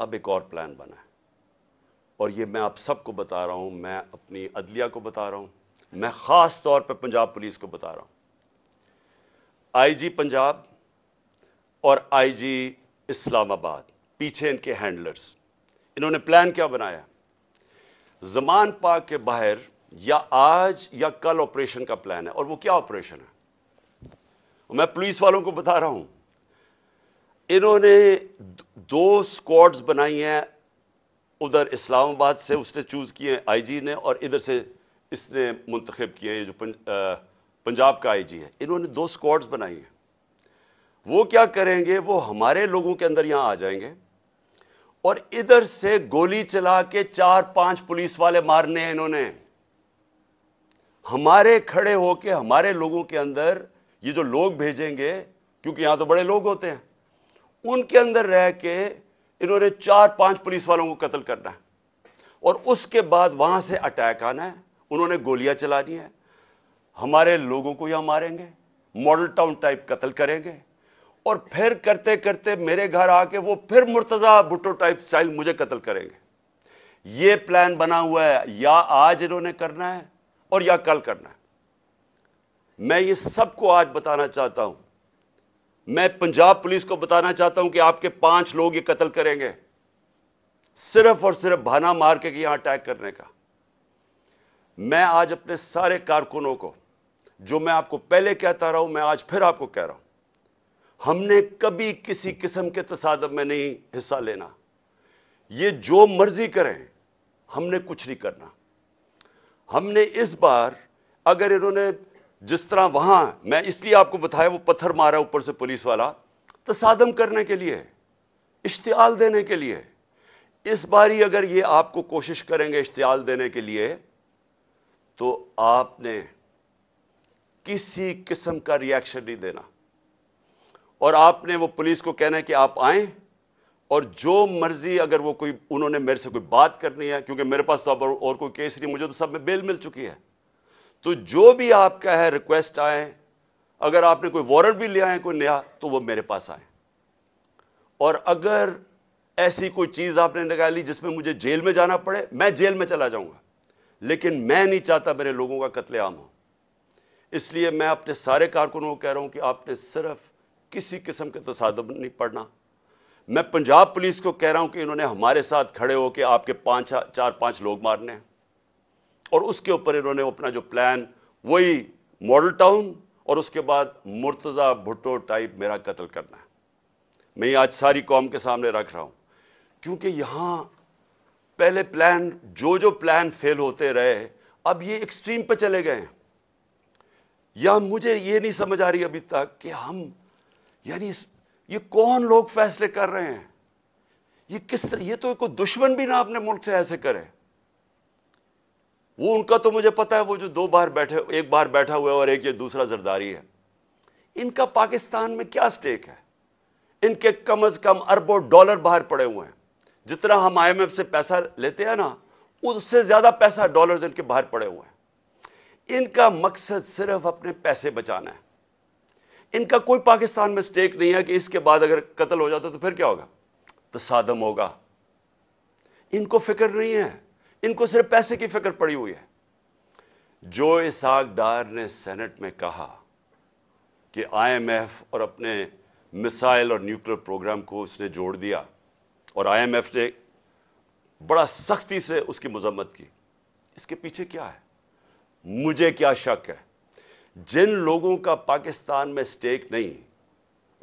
अब एक और प्लान बना है और ये मैं आप सबको बता रहा हूं मैं अपनी अदलिया को बता रहा हूं मैं ख़ास तौर पर पंजाब पुलिस को बता रहा हूं आईजी पंजाब और आईजी इस्लामाबाद पीछे इनके हैंडलर्स इन्होंने प्लान क्या बनाया जमान पाक के बाहर या आज या कल ऑपरेशन का प्लान है और वो क्या ऑपरेशन है मैं पुलिस वालों को बता रहा हूं इन्होंने दो स्क्वाड्स बनाई हैं उधर इस्लामाबाद से उसने चूज़ किए आई जी ने और इधर से इसने मुंतखब किए हैं जो पंजाब का आई जी है इन्होंने दो स्क्वाड्स बनाई हैं वो क्या करेंगे वो हमारे लोगों के अंदर यहाँ आ जाएंगे और इधर से गोली चला के चार पांच पुलिस वाले मारने हैं इन्होंने हमारे खड़े होके हमारे लोगों के अंदर ये जो लोग भेजेंगे क्योंकि यहाँ तो बड़े लोग होते हैं उनके अंदर रह के इन्होंने चार पांच पुलिस वालों को कत्ल करना है और उसके बाद वहां से अटैक आना है उन्होंने गोलियां चला दी है हमारे लोगों को यहां मारेंगे मॉडल टाउन टाइप कत्ल करेंगे और फिर करते करते मेरे घर आके वो फिर मुर्तज़ा भुट्टो टाइप स्टाइल मुझे कत्ल करेंगे ये प्लान बना हुआ है या आज इन्होंने करना है और या कल करना है मैं ये सबको आज बताना चाहता हूं मैं पंजाब पुलिस को बताना चाहता हूं कि आपके पांच लोग ये कत्ल करेंगे सिर्फ और सिर्फ भाना मार के यहां अटैक करने का मैं आज अपने सारे कारकुनों को जो मैं आपको पहले कहता रहा हूं मैं आज फिर आपको कह रहा हूं हमने कभी किसी किस्म के तसादम में नहीं हिस्सा लेना ये जो मर्जी करें हमने कुछ नहीं करना हमने इस बार अगर इन्होंने जिस तरह वहां मैं इसलिए आपको बताया वो पत्थर मारा ऊपर से पुलिस वाला तसादम करने के लिए इश्तियाल देने के लिए इस बारी अगर ये आपको कोशिश करेंगे इश्तियाल देने के लिए तो आपने किसी किस्म का रिएक्शन नहीं देना और आपने वो पुलिस को कहना है कि आप आए और जो मर्जी अगर वो कोई उन्होंने मेरे से कोई बात करनी है क्योंकि मेरे पास तो अब और कोई केस नहीं मुझे तो सब में बेल मिल चुकी है तो जो भी आपका है रिक्वेस्ट आए अगर आपने कोई वारंट भी लिया है कोई नया तो वो मेरे पास आए और अगर ऐसी कोई चीज़ आपने निकाली जिसमें मुझे जेल में जाना पड़े मैं जेल में चला जाऊंगा लेकिन मैं नहीं चाहता मेरे लोगों का कत्लेआम हो इसलिए मैं अपने सारे कारकुनों को कह रहा हूं कि आपने सिर्फ किसी किस्म के तसादम नहीं पढ़ना मैं पंजाब पुलिस को कह रहा हूं कि इन्होंने हमारे साथ खड़े होकर आपके पाँच चार पाँच लोग मारने हैं और उसके ऊपर इन्होंने अपना जो प्लान वही मॉडल टाउन और उसके बाद मुर्तज़ा भुट्टो टाइप मेरा कत्ल करना है मैं आज सारी कौम के सामने रख रहा हूं क्योंकि यहां पहले प्लान जो जो प्लान फेल होते रहे अब ये एक्सट्रीम पर चले गए हैं या मुझे ये नहीं समझ आ रही अभी तक कि हम यानी ये कौन लोग फैसले कर रहे हैं ये किस तरह ये तो कोई दुश्मन भी ना अपने मुल्क से ऐसे करे वो उनका तो मुझे पता है वो जो दो बार बैठे एक बार बैठा हुआ है और एक ये दूसरा जरदारी है इनका पाकिस्तान में क्या स्टेक है इनके कम अज कम अरबों डॉलर बाहर पड़े हुए हैं जितना हम आईएमएफ से पैसा लेते हैं ना उससे ज्यादा पैसा डॉलर्स इनके बाहर पड़े हुए हैं इनका मकसद सिर्फ अपने पैसे बचाना है इनका कोई पाकिस्तान में स्टेक नहीं है कि इसके बाद अगर कत्ल हो जाता तो फिर क्या होगा तो साधम होगा इनको फिक्र नहीं है इनको सिर्फ पैसे की फिक्र पड़ी हुई है जो इस डार ने सेनेट में कहा कि आईएमएफ और अपने मिसाइल और न्यूक्लियर प्रोग्राम को उसने जोड़ दिया और आईएमएफ ने बड़ा सख्ती से उसकी मजम्मत की इसके पीछे क्या है मुझे क्या शक है जिन लोगों का पाकिस्तान में स्टेक नहीं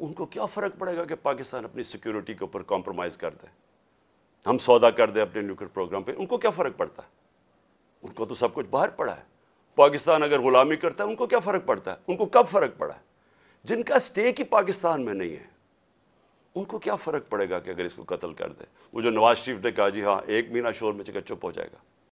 उनको क्या फर्क पड़ेगा कि पाकिस्तान अपनी सिक्योरिटी के ऊपर कॉम्प्रोमाइज कर दे हम सौदा कर दें अपने न्यूक्लियर प्रोग्राम पे उनको क्या फ़र्क पड़ता है उनको तो सब कुछ बाहर पड़ा है पाकिस्तान अगर गुलामी करता है उनको क्या फ़र्क पड़ता है उनको कब फ़र्क पड़ा है जिनका स्टेक ही पाकिस्तान में नहीं है उनको क्या फ़र्क पड़ेगा कि अगर इसको कत्ल कर दे वो जो नवाज शरीफ ने कहा जी हाँ एक महीना शोर में चुप हो जाएगा